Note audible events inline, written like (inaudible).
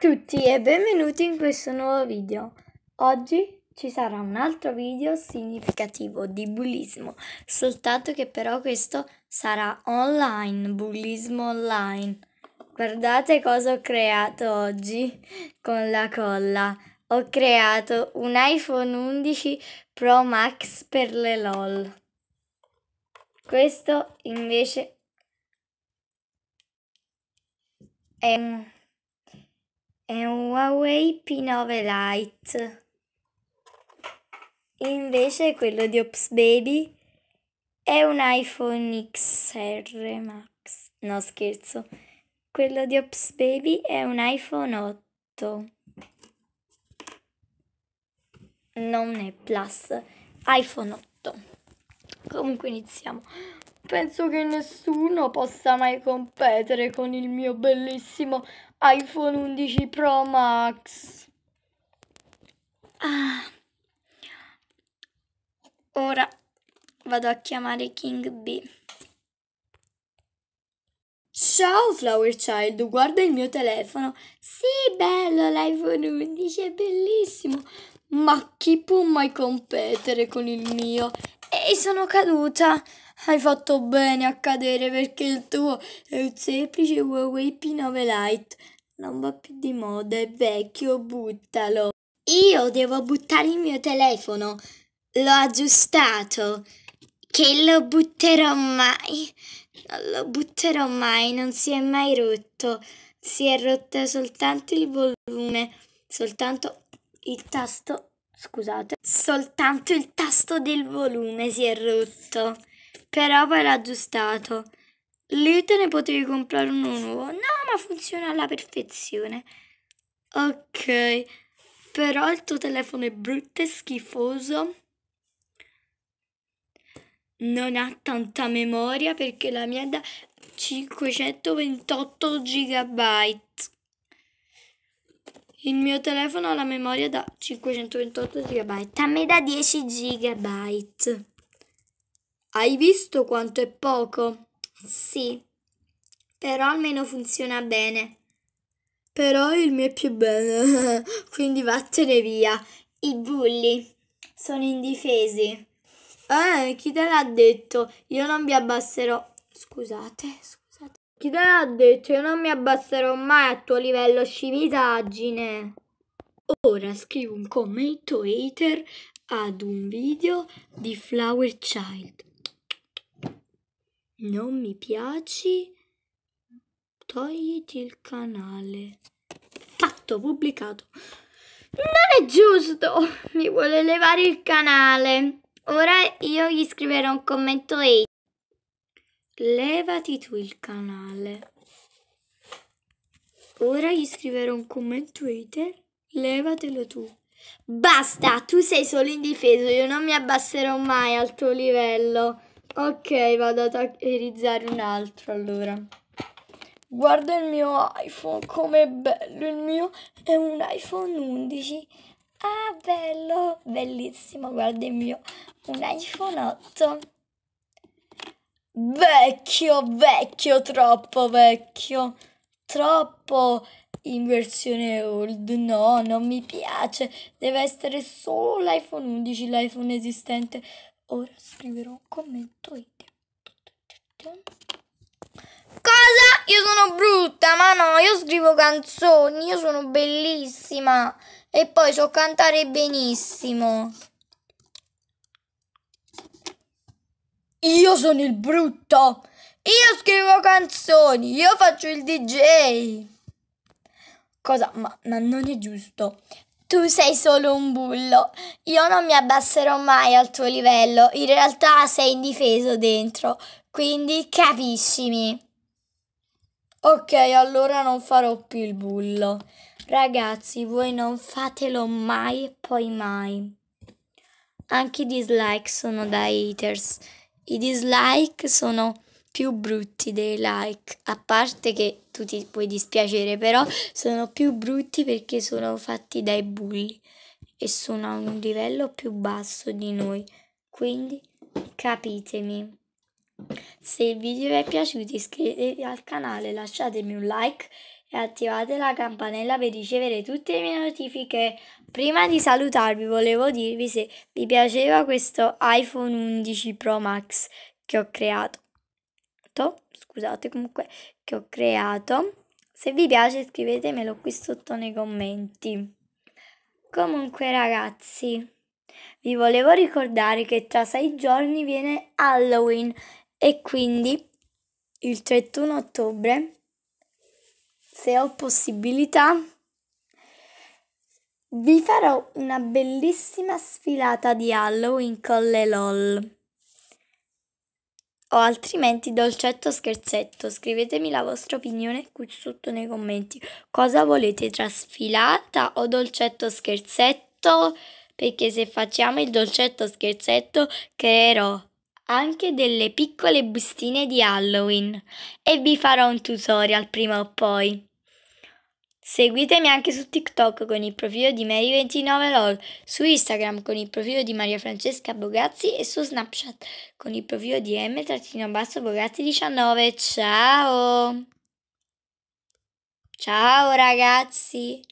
Ciao a tutti e benvenuti in questo nuovo video. Oggi ci sarà un altro video significativo di bullismo, soltanto che però questo sarà online, bullismo online. Guardate cosa ho creato oggi con la colla. Ho creato un iPhone 11 Pro Max per le LOL. Questo invece è un è un Huawei P9 Lite. Invece quello di Ops Baby è un iPhone XR Max. No, scherzo. Quello di Ops Baby è un iPhone 8. Non è Plus, iPhone 8. Comunque iniziamo. Penso che nessuno possa mai competere con il mio bellissimo iPhone 11 Pro Max. Ah. Ora vado a chiamare King B. Ciao Flower Child, guarda il mio telefono. Sì, bello l'iPhone 11, è bellissimo. Ma chi può mai competere con il mio? E sono caduta. Hai fatto bene a cadere perché il tuo è un semplice Huawei P9 Lite. Non va più di moda, è vecchio, buttalo. Io devo buttare il mio telefono. L'ho aggiustato. Che lo butterò mai. Non lo butterò mai, non si è mai rotto. Si è rotto soltanto il volume, soltanto il tasto, scusate, soltanto il tasto del volume si è rotto però era aggiustato. Lì te ne potevi comprare uno nuovo. No, ma funziona alla perfezione. Ok, però il tuo telefono è brutto e schifoso. Non ha tanta memoria perché la mia è da 528 GB. Il mio telefono ha la memoria da 528 GB. A me da 10 GB. Hai visto quanto è poco? Sì, però almeno funziona bene. Però il mio è più bene, (laughs) quindi vattene via. I bulli sono indifesi. Eh, chi te l'ha detto? Io non mi abbasserò. Scusate, scusate. Chi te l'ha detto? Io non mi abbasserò mai a tuo livello scimitaggine. Ora scrivo un commento hater ad un video di Flower Child. Non mi piaci? Togliti il canale. Fatto, pubblicato. Non è giusto! Mi vuole levare il canale. Ora io gli scriverò un commento e... Levati tu il canale. Ora gli scriverò un commento hater. Levatelo tu. Basta, tu sei solo indifeso, io non mi abbasserò mai al tuo livello. Ok, vado a taccherizzare un altro allora. Guarda il mio iPhone, com'è bello il mio, è un iPhone 11. Ah, bello, bellissimo, guarda il mio, un iPhone 8. Vecchio, vecchio, troppo vecchio, troppo in versione old, no, non mi piace, deve essere solo l'iPhone 11, l'iPhone esistente ora scriverò un commento e Cosa? Io sono brutta, ma no, io scrivo canzoni, io sono bellissima e poi so cantare benissimo. Io sono il brutto. Io scrivo canzoni, io faccio il DJ. Cosa? Ma, ma non è giusto. Tu sei solo un bullo. Io non mi abbasserò mai al tuo livello. In realtà sei indifeso dentro. Quindi capiscimi. Ok, allora non farò più il bullo. Ragazzi, voi non fatelo mai e poi mai. Anche i dislike sono da haters. I dislike sono più brutti dei like, a parte che tu ti puoi dispiacere, però sono più brutti perché sono fatti dai bulli e sono a un livello più basso di noi. Quindi capitemi. Se il video vi è piaciuto iscrivetevi al canale, lasciatemi un like e attivate la campanella per ricevere tutte le mie notifiche. Prima di salutarvi volevo dirvi se vi piaceva questo iPhone 11 Pro Max che ho creato fatto, scusate comunque, che ho creato. Se vi piace scrivetemelo qui sotto nei commenti. Comunque ragazzi, vi volevo ricordare che tra sei giorni viene Halloween e quindi il 31 ottobre, se ho possibilità, vi farò una bellissima sfilata di Halloween con le LOL o altrimenti dolcetto scherzetto. Scrivetemi la vostra opinione qui sotto nei commenti. Cosa volete, tra sfilata o dolcetto scherzetto? Perché se facciamo il dolcetto scherzetto creerò anche delle piccole bustine di Halloween e vi farò un tutorial prima o poi. Seguitemi anche su TikTok con il profilo di Mary29LOL, su Instagram con il profilo di Maria Francesca Bogazzi e su Snapchat con il profilo di M-Bogazzi19. Ciao! Ciao ragazzi!